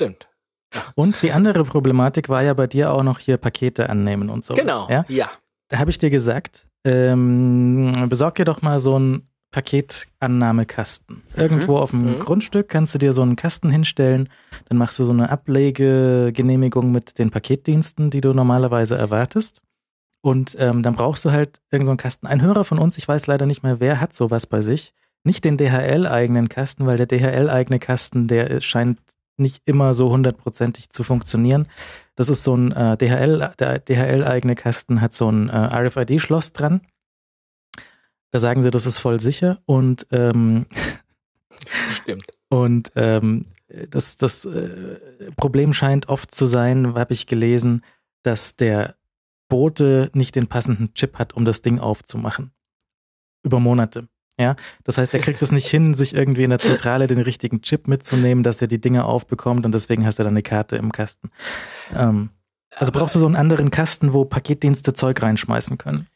Stimmt. Und die andere Problematik war ja bei dir auch noch hier Pakete annehmen und so. Genau. Ja. ja. Da habe ich dir gesagt, ähm, besorg dir doch mal so einen Paketannahmekasten. Mhm. Irgendwo mhm. auf dem mhm. Grundstück kannst du dir so einen Kasten hinstellen, dann machst du so eine Ablegegenehmigung mit den Paketdiensten, die du normalerweise erwartest. Und ähm, dann brauchst du halt irgendeinen so Kasten. Ein Hörer von uns, ich weiß leider nicht mehr, wer hat sowas bei sich. Nicht den DHL-eigenen Kasten, weil der DHL-eigene Kasten, der scheint nicht immer so hundertprozentig zu funktionieren. Das ist so ein äh, DHL, der DHL-eigene Kasten hat so ein äh, RFID-Schloss dran. Da sagen sie, das ist voll sicher und ähm, Stimmt. Und ähm, das, das äh, Problem scheint oft zu sein, habe ich gelesen, dass der Bote nicht den passenden Chip hat, um das Ding aufzumachen. Über Monate. Ja, das heißt, er kriegt es nicht hin, sich irgendwie in der Zentrale den richtigen Chip mitzunehmen, dass er die Dinge aufbekommt und deswegen hast du dann eine Karte im Kasten. Ähm, also brauchst du so einen anderen Kasten, wo Paketdienste Zeug reinschmeißen können.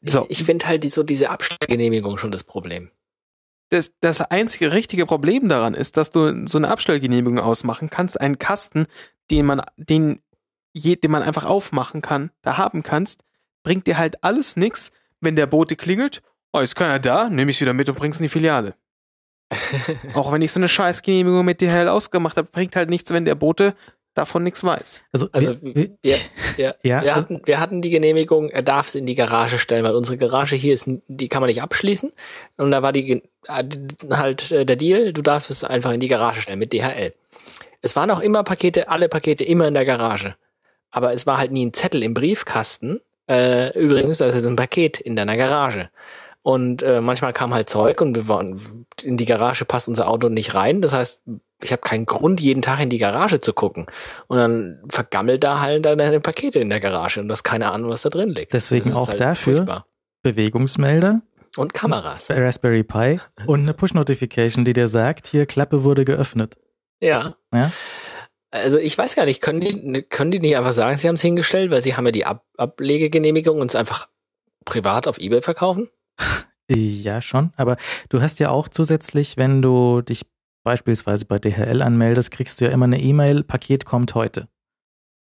So. Ich, ich finde halt die, so diese Abstellgenehmigung schon das Problem. Das, das einzige richtige Problem daran ist, dass du so eine Abstellgenehmigung ausmachen kannst, einen Kasten, den man, den, den man einfach aufmachen kann, da haben kannst, bringt dir halt alles nichts, wenn der Bote klingelt oh, ist keiner da, nehme ich wieder mit und bring's in die Filiale. Auch wenn ich so eine Scheißgenehmigung mit DHL ausgemacht habe, bringt halt nichts, wenn der Bote davon nichts weiß. Also, also wir, wir, ja, wir, also hatten, wir hatten die Genehmigung, er darf es in die Garage stellen, weil unsere Garage hier ist, die kann man nicht abschließen. Und da war die äh, halt äh, der Deal, du darfst es einfach in die Garage stellen mit DHL. Es waren auch immer Pakete, alle Pakete immer in der Garage. Aber es war halt nie ein Zettel im Briefkasten. Äh, übrigens, das ist ein Paket in deiner Garage. Und äh, manchmal kam halt Zeug und wir waren in die Garage passt unser Auto nicht rein. Das heißt, ich habe keinen Grund, jeden Tag in die Garage zu gucken. Und dann vergammelt da halt deine Pakete in der Garage und du hast keine Ahnung, was da drin liegt. Deswegen auch halt dafür furchtbar. Bewegungsmelder. Und Kameras. Raspberry Pi und eine Push-Notification, die dir sagt, hier Klappe wurde geöffnet. Ja. ja? Also ich weiß gar nicht, können die, können die nicht einfach sagen, sie haben es hingestellt, weil sie haben ja die Ab Ablegegenehmigung und es einfach privat auf Ebay verkaufen? Ja, schon. Aber du hast ja auch zusätzlich, wenn du dich beispielsweise bei DHL anmeldest, kriegst du ja immer eine E-Mail, Paket kommt heute.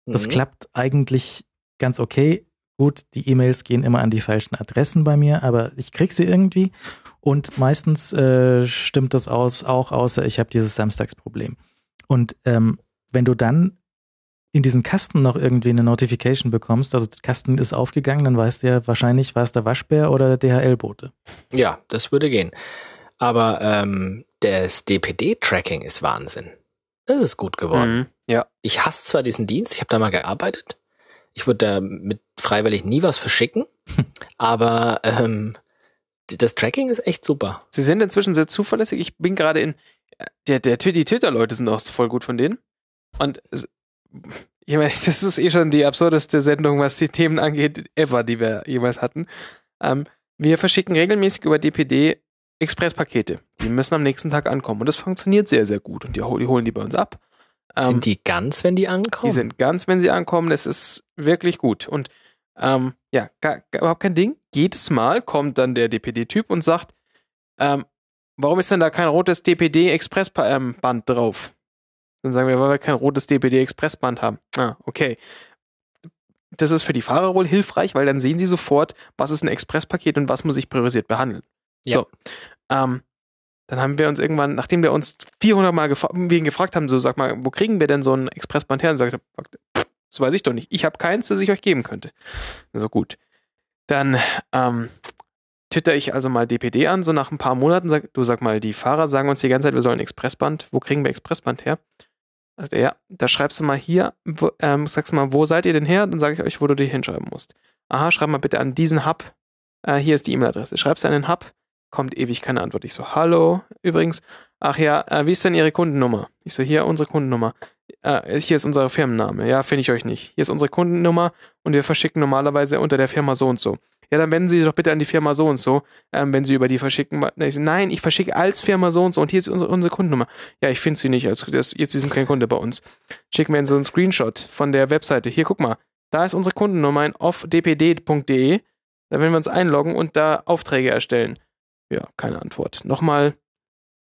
Das mhm. klappt eigentlich ganz okay. Gut, die E-Mails gehen immer an die falschen Adressen bei mir, aber ich krieg sie irgendwie und meistens äh, stimmt das aus, auch außer ich habe dieses Samstagsproblem. Und ähm, wenn du dann in diesen Kasten noch irgendwie eine Notification bekommst, also der Kasten ist aufgegangen, dann weißt du ja wahrscheinlich, war es der Waschbär oder der DHL-Bote. Ja, das würde gehen. Aber ähm, das DPD-Tracking ist Wahnsinn. Das ist gut geworden. Mhm, ja. Ich hasse zwar diesen Dienst, ich habe da mal gearbeitet. Ich würde da mit freiwillig nie was verschicken, aber ähm, das Tracking ist echt super. Sie sind inzwischen sehr zuverlässig. Ich bin gerade in. Äh, der, der, die Twitter-Leute sind auch voll gut von denen. Und ich meine, das ist eh schon die absurdeste Sendung, was die Themen angeht, ever, die wir jemals hatten. Ähm, wir verschicken regelmäßig über DPD Expresspakete. Die müssen am nächsten Tag ankommen. Und das funktioniert sehr, sehr gut. Und die, die holen die bei uns ab. Ähm, sind die ganz, wenn die ankommen? Die sind ganz, wenn sie ankommen. Das ist wirklich gut. Und ähm, ja, gar, gar, überhaupt kein Ding. Jedes Mal kommt dann der DPD-Typ und sagt, ähm, warum ist denn da kein rotes dpd expressband ähm, band drauf? Dann sagen wir, weil wir kein rotes DPD-Expressband haben. Ah, okay. Das ist für die Fahrer wohl hilfreich, weil dann sehen sie sofort, was ist ein Expresspaket und was muss ich priorisiert behandeln. Ja. So. Ähm, dann haben wir uns irgendwann, nachdem wir uns 400 Mal gefra wegen gefragt haben, so sag mal, wo kriegen wir denn so ein Expressband her? Und sagt, pff, das weiß ich doch nicht. Ich habe keins, das ich euch geben könnte. So also gut. Dann ähm, twitter ich also mal DPD an, so nach ein paar Monaten, sag, du sag mal, die Fahrer sagen uns die ganze Zeit, wir sollen Expressband. Wo kriegen wir Expressband her? Sagt er, ja, da schreibst du mal hier, wo, ähm, sagst du mal, wo seid ihr denn her? Dann sage ich euch, wo du dir hinschreiben musst. Aha, schreib mal bitte an diesen Hub. Äh, hier ist die E-Mail-Adresse. Schreibst du an den Hub, kommt ewig keine Antwort. Ich so, hallo, übrigens. Ach ja, äh, wie ist denn Ihre Kundennummer? Ich so, hier unsere Kundennummer. Äh, hier ist unser Firmenname. Ja, finde ich euch nicht. Hier ist unsere Kundennummer und wir verschicken normalerweise unter der Firma so und so ja, dann wenden Sie sich doch bitte an die Firma so und so, ähm, wenn Sie über die verschicken. nein, ich verschicke als Firma so und so und hier ist unsere, unsere Kundennummer. Ja, ich finde sie nicht, als, das, jetzt ist kein Kunde bei uns. Schicken wir Ihnen so einen Screenshot von der Webseite. Hier, guck mal, da ist unsere Kundennummer in offdpd.de. Da werden wir uns einloggen und da Aufträge erstellen. Ja, keine Antwort. Nochmal,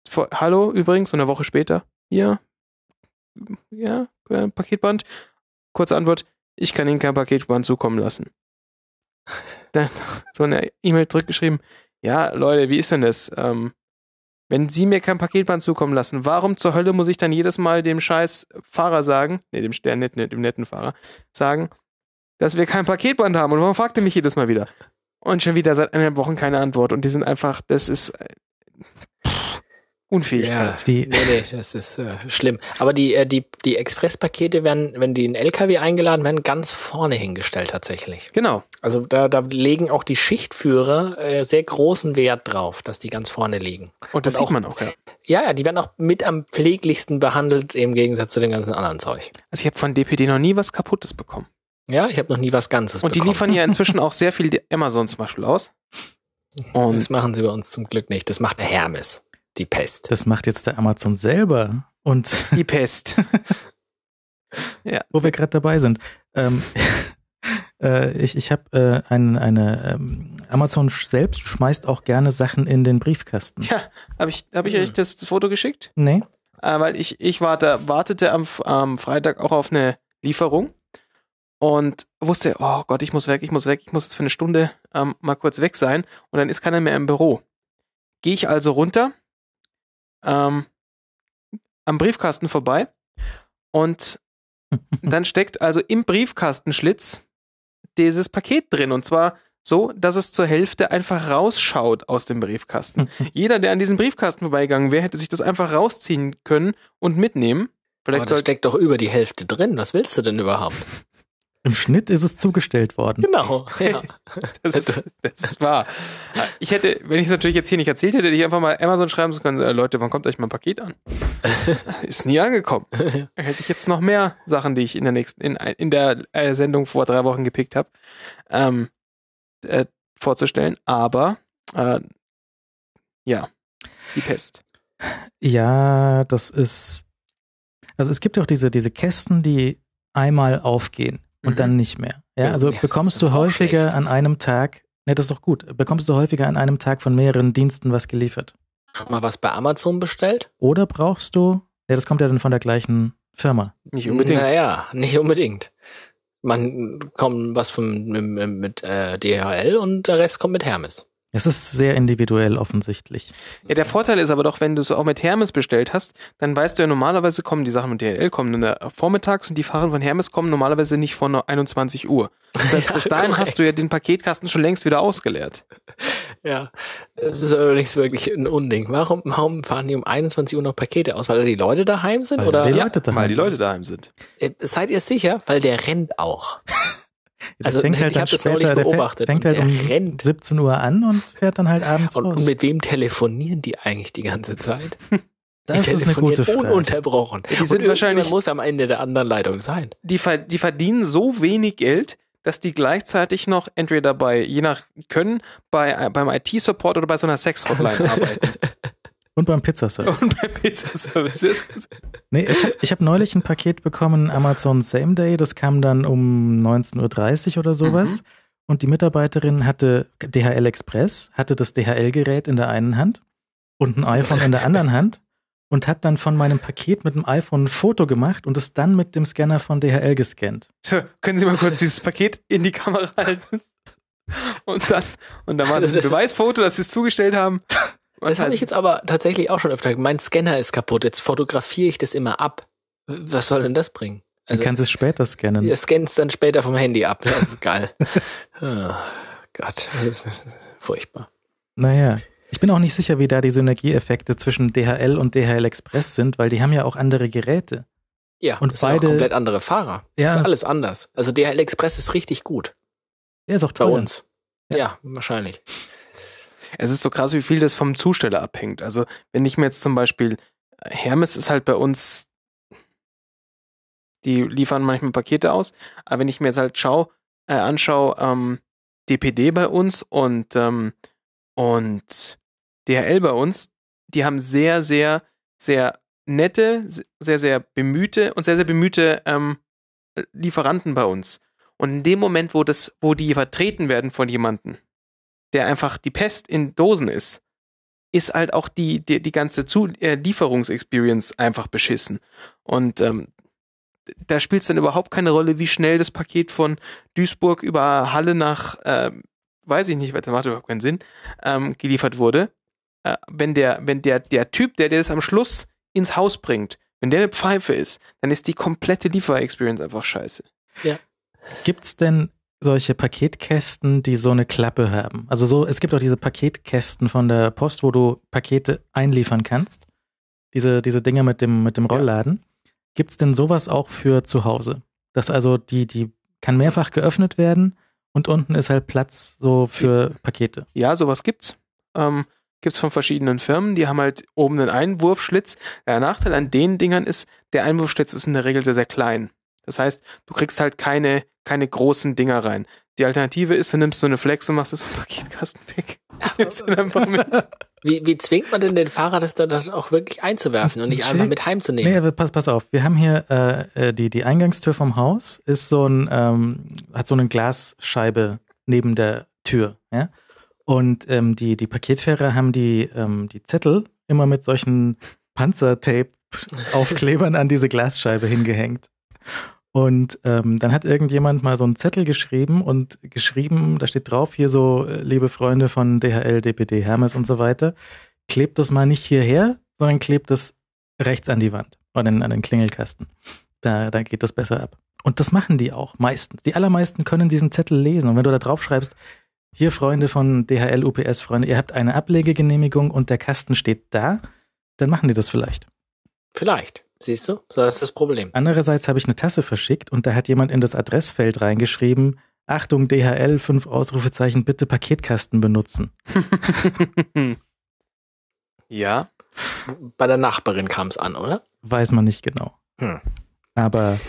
vor, hallo übrigens, und eine Woche später. Ja, ja, äh, Paketband. Kurze Antwort, ich kann Ihnen kein Paketband zukommen lassen dann so eine E-Mail zurückgeschrieben, ja, Leute, wie ist denn das? Ähm, wenn Sie mir kein Paketband zukommen lassen, warum zur Hölle muss ich dann jedes Mal dem scheiß Fahrer sagen, nee, dem, der, net, dem netten Fahrer, sagen, dass wir kein Paketband haben? Und warum fragt er mich jedes Mal wieder? Und schon wieder seit eineinhalb Wochen keine Antwort. Und die sind einfach, das ist, äh, Unfähigkeit. Ja, die nee, nee, das ist äh, schlimm. Aber die, äh, die, die Expresspakete werden, wenn die in LKW eingeladen werden, ganz vorne hingestellt tatsächlich. Genau. Also da, da legen auch die Schichtführer äh, sehr großen Wert drauf, dass die ganz vorne liegen. Und das Und auch, sieht man auch, ja. Ja, ja, die werden auch mit am pfleglichsten behandelt im Gegensatz zu dem ganzen anderen Zeug. Also ich habe von DPD noch nie was Kaputtes bekommen. Ja, ich habe noch nie was Ganzes Und die liefern ja inzwischen auch sehr viel Amazon zum Beispiel aus. Und das machen sie bei uns zum Glück nicht. Das macht der Hermes. Die Pest. Das macht jetzt der Amazon selber. Und die Pest. ja. Wo wir gerade dabei sind. Ähm, äh, ich ich habe äh, ein, eine, ähm, Amazon selbst schmeißt auch gerne Sachen in den Briefkasten. Ja, habe ich, hab ich mhm. euch das, Foto geschickt? Nee. Äh, weil ich, ich warte, wartete am, am Freitag auch auf eine Lieferung und wusste, oh Gott, ich muss weg, ich muss weg, ich muss jetzt für eine Stunde ähm, mal kurz weg sein und dann ist keiner mehr im Büro. Gehe ich also runter, ähm, am Briefkasten vorbei und dann steckt also im Briefkastenschlitz dieses Paket drin und zwar so, dass es zur Hälfte einfach rausschaut aus dem Briefkasten. Jeder, der an diesem Briefkasten vorbeigegangen wäre, hätte sich das einfach rausziehen können und mitnehmen. Vielleicht Aber das steckt doch über die Hälfte drin. Was willst du denn überhaupt? Im Schnitt ist es zugestellt worden. Genau. Ja. das, ist, also, das ist Ich hätte, wenn ich es natürlich jetzt hier nicht erzählt hätte, hätte ich einfach mal Amazon schreiben können, äh, Leute, wann kommt euch mal ein Paket an? ist nie angekommen. Dann hätte ich jetzt noch mehr Sachen, die ich in der nächsten, in, in der äh, Sendung vor drei Wochen gepickt habe, ähm, äh, vorzustellen. Aber äh, ja, die Pest. Ja, das ist. Also es gibt auch diese, diese Kästen, die einmal aufgehen und mhm. dann nicht mehr. Ja, also ja, bekommst du häufiger schlecht. an einem Tag, ne, das ist doch gut, bekommst du häufiger an einem Tag von mehreren Diensten was geliefert. Schon mal was bei Amazon bestellt? Oder brauchst du, ja, das kommt ja dann von der gleichen Firma. Nicht unbedingt. Naja, nicht unbedingt. Man kommt was von, mit, mit äh, DHL und der Rest kommt mit Hermes. Es ist sehr individuell offensichtlich. Ja, der Vorteil ist aber doch, wenn du es auch mit Hermes bestellt hast, dann weißt du ja normalerweise kommen die Sachen mit DHL kommen in der äh, vormittags und die Fahrer von Hermes kommen normalerweise nicht vor 21 Uhr. Das heißt, ja, bis dahin korrekt. hast du ja den Paketkasten schon längst wieder ausgeleert. Ja, das ist allerdings wirklich ein Unding. Warum, warum fahren die um 21 Uhr noch Pakete aus? Weil die Leute daheim sind? Weil oder? Die Leute daheim ja, weil die Leute daheim sind. Äh, seid ihr sicher? Weil der rennt auch. also fängt halt ich habe das neulich beobachtet. Halt der fängt halt um rennt. 17 Uhr an und fährt dann halt abends und, raus. Und mit wem telefonieren die eigentlich die ganze Zeit? Das die ist eine gute Frage. Ununterbrochen. Die sind und wahrscheinlich muss am Ende der anderen Leitung sein. Die, die verdienen so wenig Geld, dass die gleichzeitig noch entweder bei, je nach Können, bei, beim IT-Support oder bei so einer Sex-Hotline arbeiten. Und beim Pizzaservice. Und beim Pizzaservice. nee, ich habe hab neulich ein Paket bekommen, Amazon Same Day. Das kam dann um 19.30 Uhr oder sowas. Mhm. Und die Mitarbeiterin hatte DHL Express, hatte das DHL-Gerät in der einen Hand und ein iPhone in der anderen Hand und hat dann von meinem Paket mit dem iPhone ein Foto gemacht und es dann mit dem Scanner von DHL gescannt. Können Sie mal kurz dieses Paket in die Kamera halten? Und dann, und dann war das ein Beweisfoto, dass Sie es zugestellt haben. Was das habe ich jetzt aber tatsächlich auch schon öfter. Mein Scanner ist kaputt. Jetzt fotografiere ich das immer ab. Was soll denn das bringen? Also, du kannst es später scannen. Ihr scannt es dann später vom Handy ab. Das ist geil. oh, Gott, das ist furchtbar. Naja. Ich bin auch nicht sicher, wie da die Synergieeffekte zwischen DHL und DHL Express sind, weil die haben ja auch andere Geräte. Ja, und beide ja komplett andere Fahrer. Ja. Ist alles anders. Also DHL Express ist richtig gut. Der ist auch toll. Bei uns. Ja, ja wahrscheinlich es ist so krass, wie viel das vom Zusteller abhängt. Also, wenn ich mir jetzt zum Beispiel, Hermes ist halt bei uns, die liefern manchmal Pakete aus, aber wenn ich mir jetzt halt schau, äh, anschaue, ähm, DPD bei uns und, ähm, und DHL bei uns, die haben sehr, sehr, sehr nette, sehr, sehr bemühte und sehr, sehr bemühte ähm, Lieferanten bei uns. Und in dem Moment, wo das, wo die vertreten werden von jemandem, der einfach die Pest in Dosen ist, ist halt auch die, die, die ganze äh, Lieferungsexperience einfach beschissen. Und ähm, da spielt es dann überhaupt keine Rolle, wie schnell das Paket von Duisburg über Halle nach, äh, weiß ich nicht, das macht überhaupt keinen Sinn, ähm, geliefert wurde. Äh, wenn der, wenn der, der Typ, der, der das am Schluss ins Haus bringt, wenn der eine Pfeife ist, dann ist die komplette Lieferexperience einfach scheiße. Ja. Gibt's denn solche Paketkästen, die so eine Klappe haben. Also so, es gibt auch diese Paketkästen von der Post, wo du Pakete einliefern kannst. Diese, diese Dinger mit dem, mit dem Rollladen. Ja. Gibt es denn sowas auch für zu Hause? Dass also die, die kann mehrfach geöffnet werden und unten ist halt Platz so für Pakete. Ja, sowas gibt's. Ähm, gibt's von verschiedenen Firmen, die haben halt oben einen Einwurfschlitz. Der Nachteil an den Dingern ist, der Einwurfschlitz ist in der Regel sehr, sehr klein. Das heißt, du kriegst halt keine, keine großen Dinger rein. Die Alternative ist, du nimmst so eine Flex und machst das Paketkasten weg. wie, wie zwingt man denn den Fahrer, das dann auch wirklich einzuwerfen und nicht einfach mit heimzunehmen? Nee, pass, pass auf. Wir haben hier äh, äh, die, die Eingangstür vom Haus, ist so ein, ähm, hat so eine Glasscheibe neben der Tür. Ja? Und ähm, die, die Paketfährer haben die, ähm, die Zettel immer mit solchen Panzertape-Aufklebern an diese Glasscheibe hingehängt. Und ähm, dann hat irgendjemand mal so einen Zettel geschrieben und geschrieben, da steht drauf, hier so, äh, liebe Freunde von DHL, DPD, Hermes und so weiter, klebt das mal nicht hierher, sondern klebt das rechts an die Wand oder an den Klingelkasten. Da, da geht das besser ab. Und das machen die auch meistens. Die allermeisten können diesen Zettel lesen. Und wenn du da drauf schreibst, hier Freunde von DHL, UPS, Freunde, ihr habt eine Ablegegenehmigung und der Kasten steht da, dann machen die das vielleicht. Vielleicht. Siehst du, das ist das Problem. Andererseits habe ich eine Tasse verschickt und da hat jemand in das Adressfeld reingeschrieben, Achtung DHL, fünf Ausrufezeichen, bitte Paketkasten benutzen. ja, bei der Nachbarin kam es an, oder? Weiß man nicht genau. Hm. Aber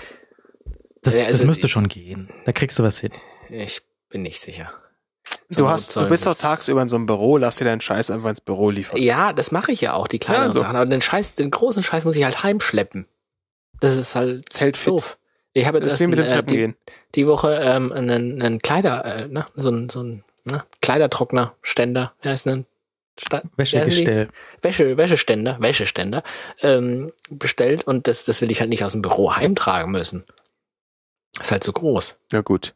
das, ja, also das müsste ich, schon gehen. Da kriegst du was hin. Ich bin nicht sicher. Du, hast, du bist doch tagsüber in so einem Büro, lass dir deinen Scheiß einfach ins Büro liefern. Ja, das mache ich ja auch, die kleinen ja, so. Sachen. Aber den Scheiß, den großen Scheiß muss ich halt heimschleppen. Das ist halt Zelt doof. Ich habe jetzt erst, äh, die, die, Woche ähm, einen, einen Kleider, äh, na, ne, so ein, so ein ne? Kleidertrockner, Ständer, wie ist ein Wäschegestell. Wäsche, Wäscheständer, Wäscheständer ähm, bestellt und das, das will ich halt nicht aus dem Büro heimtragen müssen. Ist halt so groß. Ja, gut.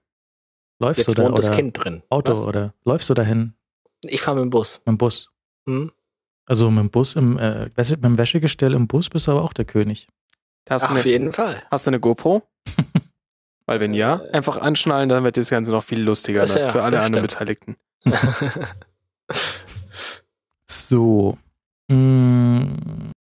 Läufst Jetzt da, wohnt das Kind drin. Auto Was? oder läufst du dahin? Ich fahre mit dem Bus. Mit dem Bus. Hm? Also mit dem Bus, im, äh, mit dem Wäschegestell im Bus bist du aber auch der König. Ach, eine, auf jeden Fall. Hast du eine GoPro? Weil wenn ja, äh. einfach anschnallen, dann wird das Ganze noch viel lustiger ne? ja, für alle anderen Beteiligten. so. Mm,